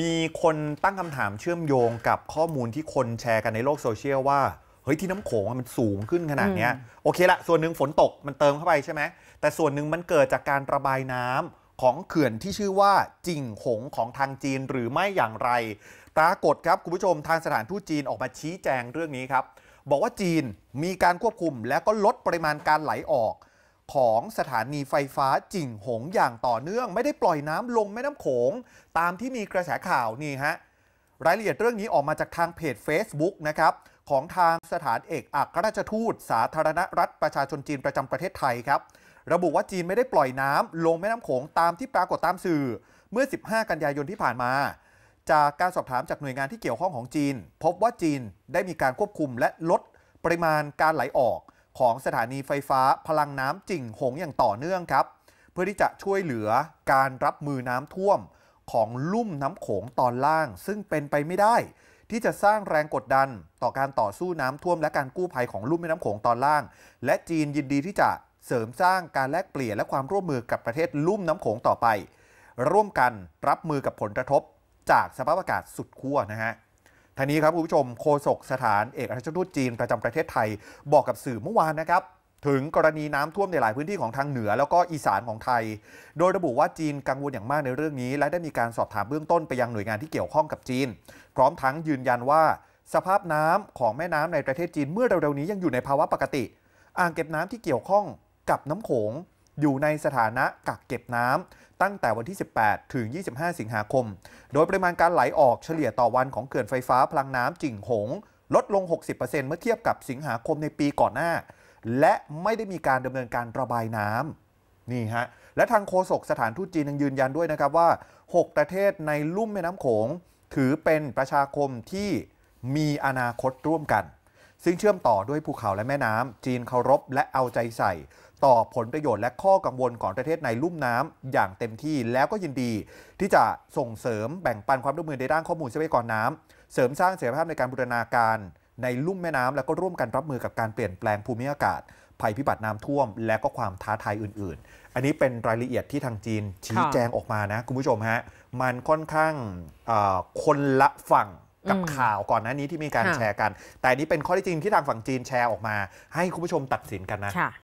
มีคนตั้งคำถามเชื่อมโยงกับข้อมูลที่คนแชร์กันในโลกโซเชียลว่า เฮ้ยที่น้ำโขงมันสูงขึ้นขนาดเนี้ยโอเคละส่วนหนึ่งฝนตกมันเติมเข้าไปใช่ไหมแต่ส่วนหนึ่งมันเกิดจากการระบายน้ำของเขื่อนที่ชื่อว่าจิงหงของทางจีนหรือไม่อย่างไร ปรากฏครับ คุณผู้ชมทางสถานทูตจีนออกมาชี้แจงเรื่องนี้ครับบอกว่าจีนมีการควบคุมและก็ลดปริมาณการไหลออกของสถานีไฟฟ้าจิ่ง หงอย่างต่อเนื่อง ไม่ได้ปล่อยน้ำลงแม่น้ำโขง ตามที่มีกระแสข่าวนี่ฮะรายละเอียดเรื่องนี้ออกมาจากทางเพจ Facebook นะครับของทางสถานเอกอัครราชทูตสาธารณรัฐประชาชนจีนประจำประเทศไทยครับระบุว่าจีนไม่ได้ปล่อยน้ำลงแม่น้ำโขงตามที่ปรากฏตามสื่อเมื่อ 15 กันยายนที่ผ่านมา จากการสอบถามจากหน่วยงานที่เกี่ยวข้องของจีน พบว่าจีนได้มีการควบคุมและลดปริมาณการไหลออกของสถานีไฟฟ้าพลังน้ำจิ่งหงอย่างต่อเนื่องครับ เพื่อที่จะช่วยเหลือการรับมือน้ำท่วมของลุ่มน้ำโขงตอนล่าง ซึ่งเป็นไปไม่ได้ ที่จะสร้างแรงกดดันต่อการต่อสู้น้ำท่วมและการกู้ภัยของลุ่มแม่น้ำโขงตอนล่าง และจีนยินดีที่จะเสริมสร้างการแลกเปลี่ยนและความร่วมมือกับประเทศลุ่มน้ำโขงต่อไป ร่วมกันรับมือกับผลกระทบ จากสภาพอากาศสุดขั้วนะฮะทานี้ครับ คุณผู้ชมโฆษกสถานเอกอัครราชทูตจีนประจำประเทศไทย บอกกับสื่อเมื่อวานนะครับ ถึงกรณีน้ำท่วมในหลายพื้นที่ของทางเหนือแล้วก็อีสานของไทย โดยระบุว่าจีนกังวลอย่างมากในเรื่องนี้ และได้มีการสอบถามเบื้องต้นไปยังหน่วยงานที่เกี่ยวข้องกับจีน พร้อมทั้งยืนยันว่า สภาพน้ำของแม่น้ำในประเทศจีนเมื่อเร็วๆนี้ยังอยู่ในภาวะปกติ อ่างเก็บน้ำที่เกี่ยวข้องกับน้ำโขงอยู่ในสถานะกักเก็บน้ำ ตั้งแต่วันที่ 18 ถึง 25 สิงหาคม โดยปริมาณการไหลออกเฉลี่ยต่อวันของเขื่อนไฟฟ้าพลังน้ำจิ่งหง ลดลง 60%เมื่อเทียบกับสิงหาคมในปีก่อนหน้า และไม่ได้มีการดำเนินการระบายน้ำ นี่ฮะ และทางโฆษกสถานทูตจีนยังยืนยันด้วยนะครับว่า 6 ประเทศในลุ่มแม่น้ำโขงถือเป็นประชาคมที่มีอนาคตร่วมกัน ซึ่งเชื่อมต่อด้วยภูเขาและแม่น้ำจีนเคารพและเอาใจใส่ต่อผลประโยชน์และข้อกังวลของประเทศในลุ่มน้ำอย่างเต็มที่แล้วก็ยินดี ที่จะส่งเสริมแบ่งปันความร่วมมือในด้านข้อมูลทรัพยากรน้ำ เสริมสร้างเสถียรภาพในการบูรณาการ ในลุ่มแม่น้ำแล้วก็ร่วมกันรับมือกับการเปลี่ยนแปลงภูมิอากาศภัยพิบัติน้ำท่วมและก็ความท้าทายอื่น ๆ อันนี้เป็นรายละเอียดที่ทางจีนชี้แจงออกมานะ คุณผู้ชมฮะมันค่อนข้างคนละฝั่งกับข่าวก่อนหน้านี้ที่มีการแชร์กัน แต่นี้เป็นข้อที่จริงที่ทางฝั่งจีนแชร์ออกมา ให้คุณผู้ชมตัดสินกันนะ